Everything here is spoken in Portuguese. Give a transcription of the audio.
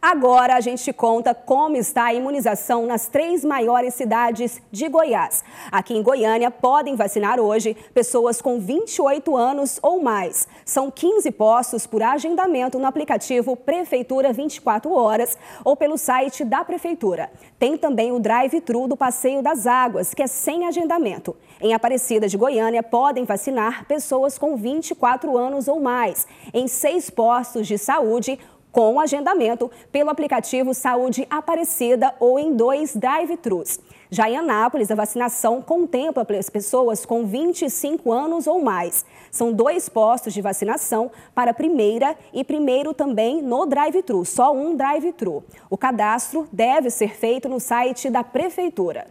Agora a gente conta como está a imunização nas três maiores cidades de Goiás. Aqui em Goiânia podem vacinar hoje pessoas com 28 anos ou mais. São 15 postos por agendamento no aplicativo Prefeitura 24 Horas ou pelo site da Prefeitura. Tem também o drive-thru do Passeio das Águas, que é sem agendamento. Em Aparecida de Goiânia podem vacinar pessoas com 24 anos ou mais. Em seis postos de saúde, com agendamento pelo aplicativo Saúde Aparecida ou em dois drive-thrus. Já em Anápolis, a vacinação contempla as pessoas com 25 anos ou mais. São dois postos de vacinação para primeira e primeiro também no drive-thru, só um drive-thru. O cadastro deve ser feito no site da Prefeitura.